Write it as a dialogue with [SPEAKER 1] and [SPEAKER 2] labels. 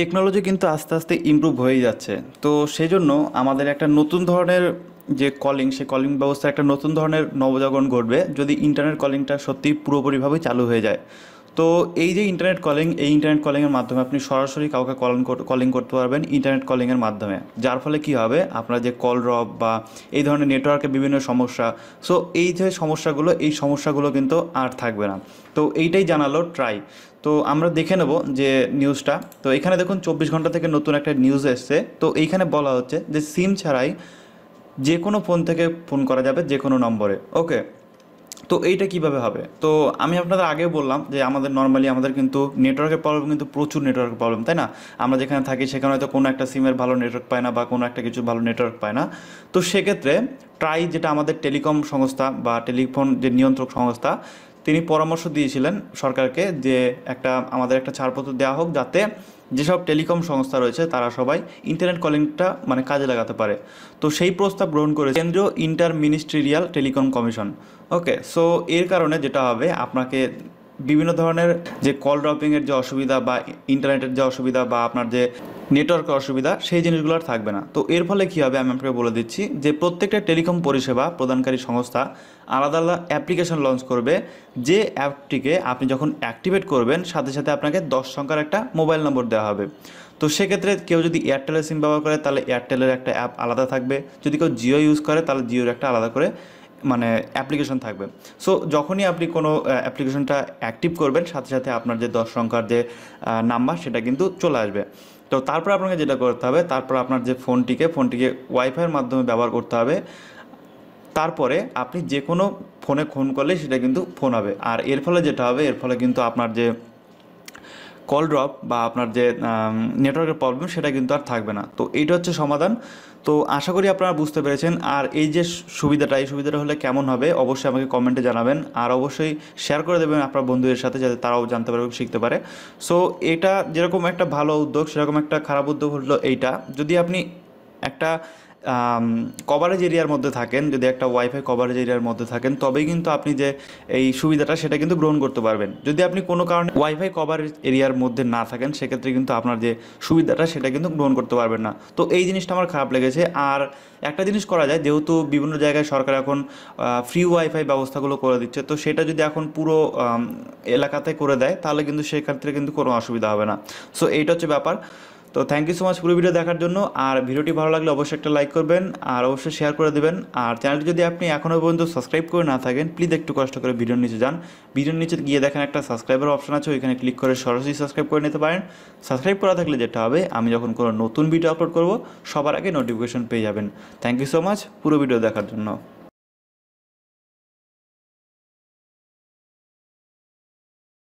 [SPEAKER 1] technology কিন্তু আস্তে আস্তে ইম্প্রুভ হয়ে যাচ্ছে তো সেই জন্য আমাদের একটা নতুন ধরনের যে কলিং সে কলিং ব্যবস্থা একটা নতুন ধরনের নবজাগরণ ঘটবে যদি ইন্টারনেট কলিংটা সত্যি পুরোপুরিভাবে চালু হয়ে যায় তো এই যে ইন্টারনেট কলিং এই ইন্টারনেট কলিংয়ের মাধ্যমে আপনি সরাসরি কাউকে কলিং কলিং করতে পারবেন ইন্টারনেট কলিংয়ের মাধ্যমে যার ফলে কি হবে আপনার যে কল ড্রপ বা এই ধরনের নেটওয়ার্কের বিভিন্ন সমস্যা সো এই যে সমস্যাগুলো এই সমস্যাগুলো কিন্তু আর থাকবে না তো এইটাই জানালো ট্রাই তো আমরা দেখে নেব যে নিউজটা তো এখানে দেখুন চব্বিশ ঘন্টা থেকে নতুন একটা নিউজ এসছে তো এইখানে বলা হচ্ছে যে সিম ছাড়াই যে কোনো ফোন থেকে ফোন করা যাবে যে কোনো নম্বরে ওকে তো এইটা কিভাবে হবে তো আমি আপনাদের আগে বললাম যে আমাদের নর্মালি আমাদের কিন্তু নেটওয়ার্কের প্রবলেম কিন্তু প্রচুর নেটওয়ার্কের প্রবলেম তাই না আমরা যেখানে থাকি সেখানে হয়তো কোনো একটা সিমের ভালো নেটওয়ার্ক পায় না বা কোনো একটা কিছু ভালো নেটওয়ার্ক পায় না তো সেক্ষেত্রে ট্রাই যেটা আমাদের টেলিকম সংস্থা বা টেলিফোন যে নিয়ন্ত্রক সংস্থা তিনি পরামর্শ দিয়েছিলেন সরকারকে যে একটা আমাদের একটা ছাড়পত্র দেওয়া হোক যাতে যেসব টেলিকম সংস্থা রয়েছে তারা সবাই ইন্টারনেট কলিংটা মানে কাজে লাগাতে পারে তো সেই প্রস্তাব গ্রহণ করে কেন্দ্রীয় inter ministerial telecom commission okay so এর কারণে যেটা হবে আপনাকে বিভিন্ন ধরনের যে কল ড্রপিংয়ের যে অসুবিধা বা ইন্টারনেটের যে অসুবিধা বা আপনার যে নেটওয়ার্কের অসুবিধা সেই জিনিসগুলো আর থাকবে না তো এর ফলে কী হবে আমি আপনাকে বলে দিচ্ছি যে প্রত্যেকটা টেলিকম পরিষেবা প্রদানকারী সংস্থা আলাদা আলাদা অ্যাপ্লিকেশন লঞ্চ করবে যে অ্যাপটিকে আপনি যখন অ্যাক্টিভেট করবেন সাথে সাথে আপনাকে দশ সংখ্যার একটা মোবাইল নম্বর দেওয়া হবে তো সেক্ষেত্রে কেউ যদি এয়ারটেলের সিম ব্যবহার করে তাহলে এয়ারটেলের একটা অ্যাপ আলাদা থাকবে যদি কেউ জিও ইউজ করে তাহলে জিওর একটা আলাদা করে মানে অ্যাপ্লিকেশন থাকবে সো যখনই আপনি কোনো অ্যাপ্লিকেশনটা অ্যাক্টিভ করবেন সাথে সাথে আপনার যে দশ সংখ্যার যে নাম্বার সেটা কিন্তু চলে আসবে তো তারপর আপনাকে যেটা করতে হবে তারপর আপনার যে ফোনটিকে ফোনটিকে ওয়াইফাইয়ের মাধ্যমে ব্যবহার করতে হবে তারপরে আপনি যে কোনো ফোনে ফোন করলে সেটা কিন্তু ফোন হবে আর এর ফলে যেটা হবে এর ফলে কিন্তু আপনার যে কল ড্রপ বা আপনার যে নেটওয়ার্কের প্রবলেম সেটা কিন্তু আর থাকবে না তো এইটা হচ্ছে সমাধান তো আশা করি আপনারা বুঝতে পেরেছেন আর এই যে সুবিধাটা এই সুবিধাটা হলে কেমন হবে অবশ্যই আমাকে কমেন্টে জানাবেন আর অবশ্যই শেয়ার করে দেবেন আপনার বন্ধুদের সাথে যাতে তারাও জানতে পারবে শিখতে পারে সো এটা যেরকম একটা ভালো উদ্যোগ সেরকম একটা খারাপ উদ্যোগ হলো এইটা যদি আপনি একটা কভারেজ এরিয়ার মধ্যে থাকেন যদি একটা ওয়াইফাই কভারেজ এরিয়ার মধ্যে থাকেন তবেই কিন্তু আপনি যে এই সুবিধাটা সেটা কিন্তু গ্রহণ করতে পারবেন যদি আপনি কোনো কারণে ওয়াইফাই কভারেজ এরিয়ার মধ্যে না থাকেন সেক্ষেত্রে কিন্তু আপনার যে সুবিধাটা সেটা কিন্তু গ্রহণ করতে পারবেন না তো এই জিনিসটা আমার খারাপ লেগেছে আর একটা জিনিস করা যায় যেহেতু বিভিন্ন জায়গায় সরকার এখন ফ্রি ওয়াইফাই ব্যবস্থাগুলো করে দিচ্ছে তো সেটা যদি এখন পুরো এলাকাতে করে দেয় তাহলে কিন্তু সেক্ষেত্রে কিন্তু কোনো অসুবিধা হবে না সো এইটা হচ্ছে ব্যাপার তো থ্যাংক ইউ সো মাচ পুরো ভিডিও দেখার জন্য আর ভিডিওটি ভালো লাগলে অবশ্যই একটা লাইক করবেন আর অবশ্যই শেয়ার করে দেবেন আর চ্যানেলটি যদি আপনি এখনও পর্যন্ত সাবস্ক্রাইব করে না থাকেন প্লিজ একটু কষ্ট করে ভিডিওর নিচে যান ভিডিওর নিচে গিয়ে দেখেন একটা সাবস্ক্রাইবার অপশন আছে ওইখানে ক্লিক করে সরাসরি সাবস্ক্রাইব করে নিতে পারেন সাবস্ক্রাইব করা থাকলে যেটা হবে আমি যখন কোনো নতুন ভিডিও আপলোড করব সবার আগে নোটিফিকেশন পেয়ে যাবেন থ্যাংক ইউ সো মাচ পুরো ভিডিও দেখার জন্য